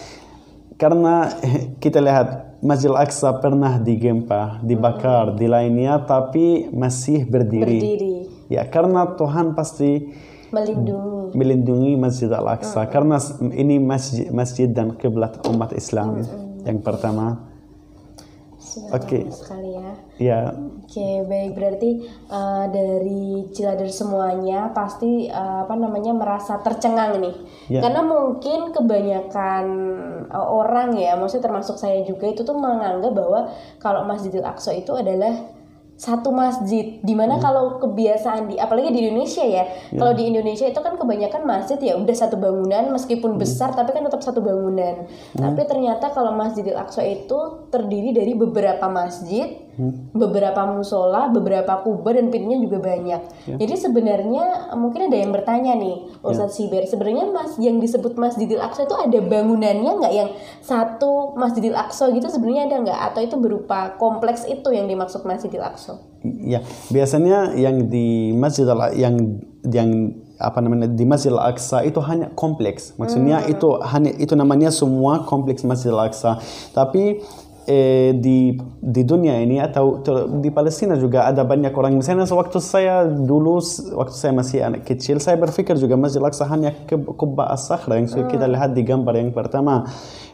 Karena eh, kita lihat Masjid Al-Aqsa pernah digempa, dibakar, di lainnya tapi masih berdiri. berdiri. Ya, karena Tuhan pasti melindungi melindungi Masjid Al-Aqsa ah. karena ini masjid, masjid dan kiblat umat Islam. Hmm. Yang pertama. Oke. Okay. Sekali ya. Ya. Oke, okay, baik berarti uh, dari cilader semuanya pasti uh, apa namanya merasa tercengang nih. Ya. Karena mungkin kebanyakan eh, orang ya, maksudnya termasuk saya juga itu tuh menganggap bahwa kalau Masjidil Aqsa itu adalah satu masjid dimana hmm. kalau kebiasaan di apalagi di Indonesia ya yeah. kalau di Indonesia itu kan kebanyakan masjid ya udah satu bangunan meskipun hmm. besar tapi kan tetap satu bangunan hmm. tapi ternyata kalau Masjidil Aqsa itu terdiri dari beberapa masjid hmm. beberapa musola, beberapa kubur dan pintunya juga banyak. Yeah. Jadi sebenarnya mungkin ada yang bertanya nih, ya. Ustadz yeah. Siber, sebenarnya mas yang disebut Masjidil Aqsa itu ada bangunannya nggak yang satu Masjidil Aqsa gitu sebenarnya ada nggak atau itu berupa kompleks itu yang dimaksud Masjidil Aqsa? Ya, biasanya yang di Masjid al yang yang apa namanya di Masjid Al Aqsa itu hanya kompleks. Maksudnya hmm. itu hanya itu namanya semua kompleks Masjid Al Aqsa. Tapi Eh, di di dunia ini atau di Palestina juga ada banyak orang misalnya waktu saya dulu waktu saya masih anak kecil saya berpikir juga Masjid Al-Aqsa hanya kubah as-sakhra yang kita hmm. lihat di gambar yang pertama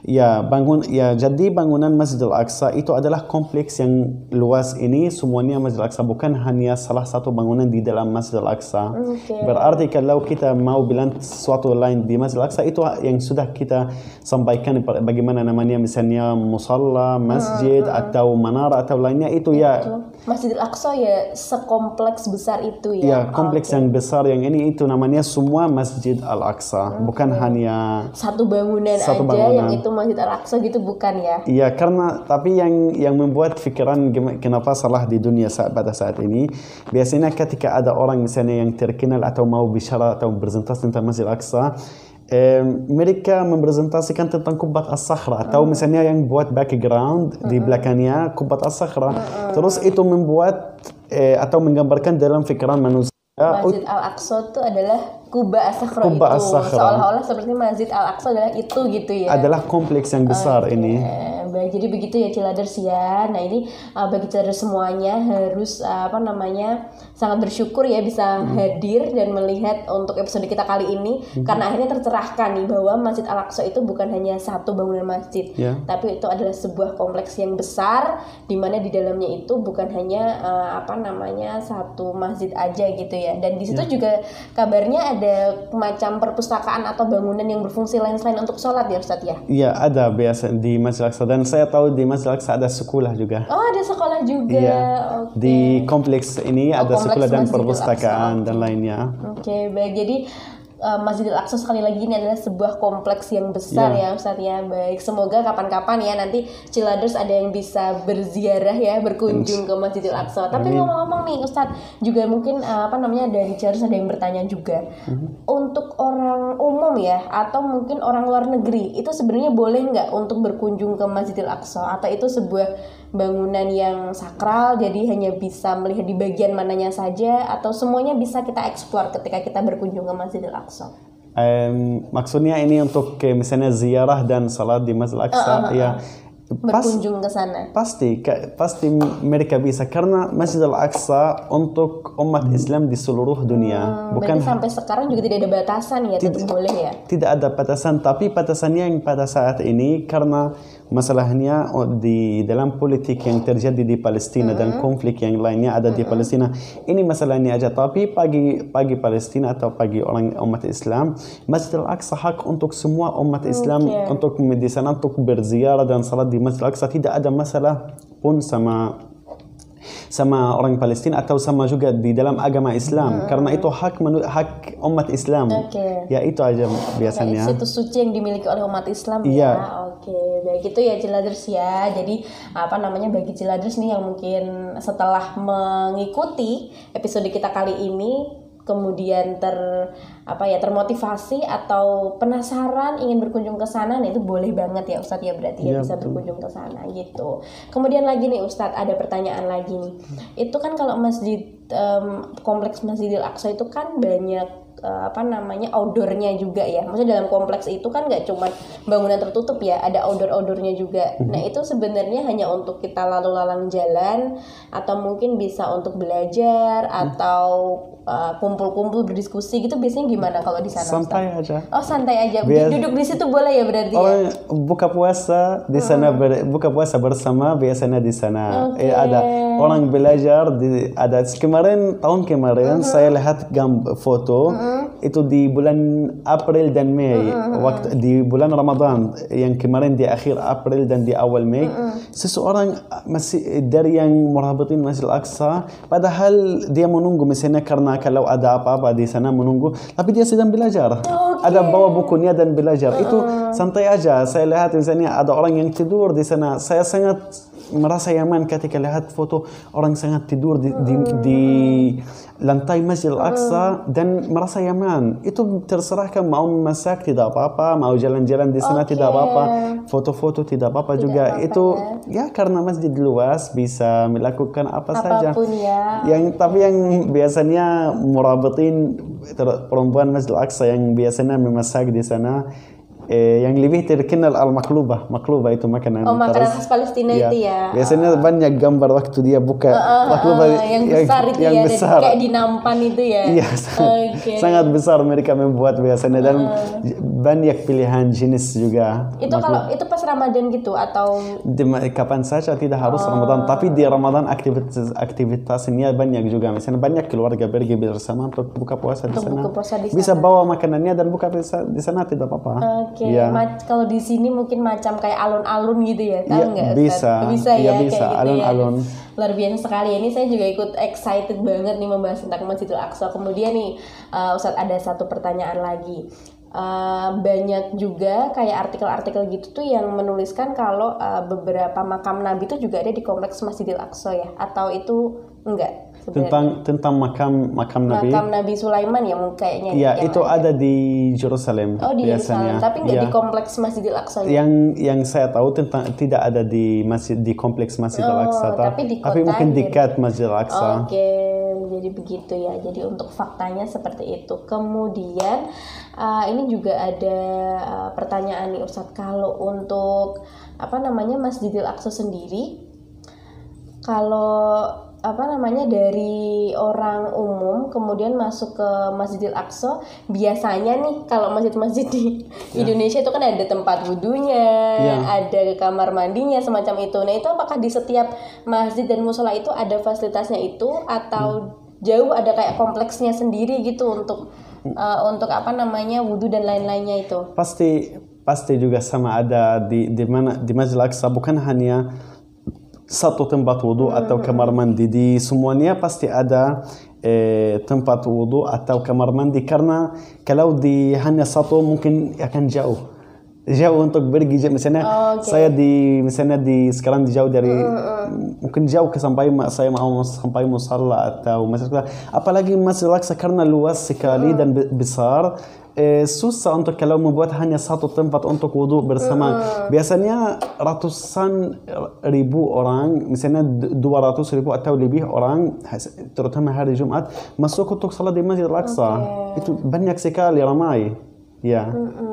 ya bangun ya jadi bangunan Masjid Al-Aqsa itu adalah kompleks yang luas ini semuanya Masjid Al-Aqsa bukan hanya salah satu bangunan di dalam Masjid Al-Aqsa. Okay. Berarti kalau kita mau bilang sesuatu lain di Masjid Al-Aqsa itu yang sudah kita sampaikan bagaimana namanya misalnya musalla, masjid uh-huh. atau menara atau lainnya itu ya Masjidil Aqsa ya sekompleks besar itu ya. Ya, kompleks okay. yang besar yang ini itu namanya semua Masjid Al-Aqsa, okay. Hmm. bukan hanya satu bangunan satu aja bangunan. yang itu Masjid Al-Aqsa gitu bukan ya. Iya, karena tapi yang yang membuat pikiran kenapa salah di dunia saat pada saat ini biasanya ketika ada orang misalnya yang terkenal atau mau bicara atau berzentas tentang Masjid Al-Aqsa mereka mempresentasikan tentang Kubat As-Sakhra atau ah. misalnya yang buat background di ah. belakangnya Kubat As-Sakhra. Ah, Terus itu membuat eh, atau menggambarkan dalam pikiran manusia. Masjid Al-Aqsa itu adalah Kuba Asakro Kuba itu seolah-olah seperti Masjid Al Aqsa adalah itu gitu ya. Adalah kompleks yang besar okay. ini. Baik, jadi begitu ya Ciladers ya. Nah ini uh, bagi Ciladers semuanya harus uh, apa namanya sangat bersyukur ya bisa hmm. hadir dan melihat untuk episode kita kali ini hmm. karena akhirnya tercerahkan nih bahwa Masjid Al Aqsa itu bukan hanya satu bangunan masjid, yeah. tapi itu adalah sebuah kompleks yang besar di mana di dalamnya itu bukan hanya uh, apa namanya satu masjid aja gitu ya. Dan di situ yeah. juga kabarnya ada ada macam perpustakaan atau bangunan yang berfungsi lain selain untuk sholat ya Ustadz ya? Iya ada biasa di Masjid Al-Aqsa dan saya tahu di Masjid Al-Aqsa ada sekolah juga. Oh ada sekolah juga. Iya. Okay. Di kompleks ini oh, ada kompleks sekolah dan perpustakaan dan lainnya. Oke okay, baik jadi uh, eh, Masjidil Aqsa sekali lagi ini adalah sebuah kompleks yang besar yeah. ya Ustaz ya. Baik, semoga kapan-kapan ya nanti Ciladers ada yang bisa berziarah ya, berkunjung ke Masjidil Aqsa. Tapi ngomong-ngomong nih Ustaz, juga mungkin uh, apa namanya dari Ciladers ada yang bertanya juga. Mm-hmm. Untuk orang umum ya atau mungkin orang luar negeri, itu sebenarnya boleh nggak untuk berkunjung ke Masjidil Aqsa atau itu sebuah bangunan yang sakral jadi hanya bisa melihat di bagian mananya saja atau semuanya bisa kita eksplor ketika kita berkunjung ke Masjidil Aqsa. Um, maksudnya ini untuk kayak misalnya ziarah dan salat di Masjidil Aqsa uh, uh, uh, ya berkunjung ke sana. Pasti pasti mereka bisa karena Masjidil Aqsa untuk umat Islam di seluruh dunia. Hmm, Bukan sampai sekarang juga tidak ada batasan ya tidak boleh ya. Tidak ada batasan tapi batasannya yang pada saat ini karena masalahnya oh, di dalam politik yang terjadi di Palestina mm -hmm. dan konflik yang lainnya ada mm -hmm. di Palestina ini masalahnya aja tapi bagi bagi Palestina atau bagi orang umat Islam Masjid Al-Aqsa hak untuk semua umat Islam okay. untuk di sana untuk berziarah dan salat di Masjid Al-Aqsa tidak ada masalah pun sama sama orang Palestina atau sama juga di dalam agama Islam hmm. karena itu hak menurut hak umat Islam okay. ya itu aja biasanya nah, itu suci yang dimiliki oleh umat Islam yeah. ya iya. oke okay. baik itu ya jeladers ya jadi apa namanya bagi jeladers nih yang mungkin setelah mengikuti episode kita kali ini kemudian ter apa ya termotivasi atau penasaran ingin berkunjung ke sana nah itu boleh banget ya Ustadz ya berarti ya, ya bisa berkunjung ke sana gitu. Kemudian lagi nih Ustadz ada pertanyaan lagi nih. Hmm. Itu kan kalau masjid um, kompleks Masjidil Aqsa itu kan banyak uh, apa namanya outdoornya juga ya maksudnya dalam kompleks itu kan nggak cuma bangunan tertutup ya ada outdoor outdoornya juga hmm. nah itu sebenarnya hanya untuk kita lalu lalang jalan atau mungkin bisa untuk belajar hmm. atau eh, kumpul-kumpul uh, berdiskusi gitu biasanya gimana kalau di sana santai Ustaz? aja oh santai aja Biasa... duduk di situ boleh ya berarti ya? oh, ya? buka puasa di hmm. sana hmm. ber... buka puasa bersama biasanya di sana okay. Iya, eh, ada orang belajar di ada kemarin tahun kemarin -huh. saya lihat gambar foto -huh itu di bulan April dan Mei waktu di bulan Ramadan yang kemarin di akhir April dan di awal Mei seseorang ah, masih dari yang murabitin Masjid Al-Aqsa padahal dia menunggu misalnya karena kalau ada apa-apa di sana menunggu tapi dia sedang belajar oh ada bawa bukunya dan belajar. Ah. Itu santai aja. Saya lihat misalnya ada orang yang tidur di sana. Saya sangat merasa nyaman ketika lihat foto orang sangat tidur di, di, ah. di lantai Masjid Al-Aqsa ah. dan merasa nyaman. Itu terserah kan mau masak tidak apa-apa, mau jalan-jalan di sana okay. tidak apa-apa, foto-foto tidak apa-apa juga. Apa -apa. Itu ya. ya karena masjid luas bisa melakukan apa Apapun saja. Ya. Yang tapi yang biasanya murabitin perempuan Masjid Al-Aqsa yang biasanya sana, memassacre des sana, eh, yang lebih terkenal al makluba makluba itu makanan oh makanan khas Palestina ya. itu ya biasanya uh. banyak gambar waktu dia buka uh, ah, uh, ah, makluba uh, yang, yang besar itu yang ya besar. kayak di nampan itu ya iya okay. sangat besar mereka membuat biasanya dan uh. banyak pilihan jenis juga itu makluba. kalau itu pas Ramadan gitu atau di, kapan saja tidak harus uh. Ramadan tapi di Ramadan aktivitas aktivitasnya banyak juga misalnya banyak keluarga pergi bersama untuk buka puasa di sana. bisa bawa makanannya dan buka puasa di sana tidak apa-apa Oke, okay. Ya. kalau di sini mungkin macam kayak alun-alun gitu ya, tahu iya, nggak? Iya, ya, bisa, bisa ya, ya bisa alun-alun. Gitu ya. Luar biasa sekali. Ini saya juga ikut excited banget nih membahas tentang Masjidil Aqsa. Kemudian nih, uh, Ustadz ada satu pertanyaan lagi. Uh, banyak juga kayak artikel-artikel gitu tuh yang menuliskan kalau uh, beberapa makam Nabi itu juga ada di kompleks Masjidil Aqsa ya, atau itu enggak? tentang tentang makam makam Nabi. Makam Nabi Sulaiman ya kayaknya. Ya, itu ada. di Jerusalem oh, di biasanya. Jerusalem. Tapi nggak ya. di kompleks Masjidil Aqsa. Ya? Yang yang saya tahu tentang tidak ada di masjid di kompleks Masjidil oh, Aqsa. Tapi, di tapi mungkin dekat Masjidil Aqsa. Oke, okay. jadi begitu ya. Jadi untuk faktanya seperti itu. Kemudian uh, ini juga ada eh, pertanyaan nih Ustadz kalau untuk apa namanya Masjidil Aqsa sendiri kalau apa namanya dari orang umum kemudian masuk ke Masjidil Aqsa biasanya nih kalau masjid-masjid di ya. Indonesia itu kan ada tempat wudhunya ya. ada kamar mandinya semacam itu nah itu apakah di setiap masjid dan musola itu ada fasilitasnya itu atau ya. jauh ada kayak kompleksnya sendiri gitu untuk uh, untuk apa namanya wudhu dan lain-lainnya itu pasti pasti juga sama ada di di mana di Masjidil Aqsa bukan hanya satu tempat wudhu hmm. atau kamar mandi di semuanya pasti ada eh, tempat wudhu atau kamar mandi karena kalau di hanya satu mungkin akan jauh jauh untuk pergi misalnya oh, okay. saya di misalnya di sekarang jauh dari uh, uh. mungkin jauh ke sampai saya mau sampai musalla atau masalah apalagi masih al karena luas sekali uh. dan besar Eh, susah untuk kalau membuat hanya satu tempat untuk wudhu bersama. Biasanya ratusan ribu orang, misalnya dua ratus ribu atau lebih orang, terutama hari Jumat, masuk untuk salat di Masjid Al-Aqsa. Okay. Itu banyak sekali ramai. Ya. Yeah. Mm -mm.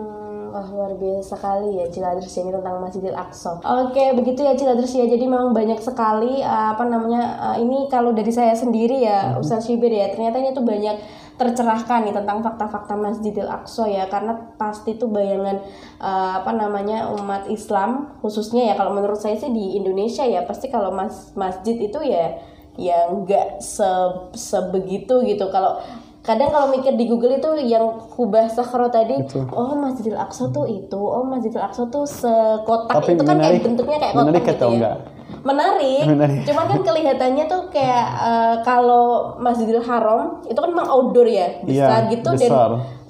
Wah luar biasa sekali ya terus ini tentang Masjidil Aqsa. Oke begitu ya terus ya. Jadi memang banyak sekali uh, apa namanya uh, ini kalau dari saya sendiri ya usaha mm-hmm. siber Ustaz Shibir ya ternyata ini tuh banyak tercerahkan nih tentang fakta-fakta Masjidil Aqsa ya karena pasti itu bayangan uh, apa namanya umat Islam khususnya ya kalau menurut saya sih di Indonesia ya pasti kalau mas masjid itu ya yang nggak se sebegitu gitu kalau kadang kalau mikir di Google itu yang kubah sakro tadi itu. oh Masjidil Aqsa tuh itu oh Masjidil Aqsa tuh sekotak Tapi itu kan menarik, kayak bentuknya kayak kotak gitu ya menarik. menarik. Cuman kan kelihatannya tuh kayak uh, kalau Masjidil Haram itu kan memang outdoor ya, iya, besar ya, gitu besar. dan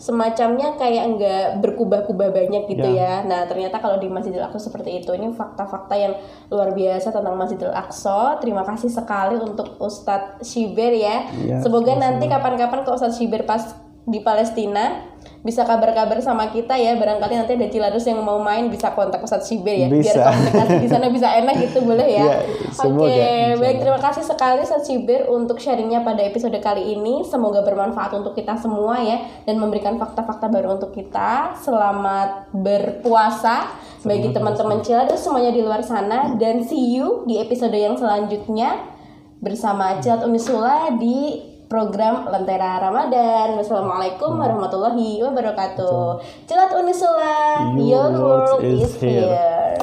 semacamnya kayak enggak berkubah-kubah banyak gitu ya. ya. Nah ternyata kalau di Masjidil Aqsa seperti itu ini fakta-fakta yang luar biasa tentang Masjidil Aqsa. Terima kasih sekali untuk Ustadz Shiber ya. ya Semoga nanti kapan-kapan ke Ustadz Shiber pas di Palestina bisa kabar-kabar sama kita ya barangkali nanti ada Ciladus yang mau main bisa kontak Ustadz Sibir ya bisa. biar komunikasi di sana bisa enak gitu boleh ya, ya oke okay. baik terima kasih sekali Ustadz Sibir untuk sharingnya pada episode kali ini semoga bermanfaat untuk kita semua ya dan memberikan fakta-fakta baru untuk kita selamat berpuasa bagi teman-teman Ciladus semuanya di luar sana dan see you di episode yang selanjutnya bersama Cilat Unisula di program Lentera Ramadan. Wassalamualaikum hmm. warahmatullahi wabarakatuh. Celat Unisula, your world is here.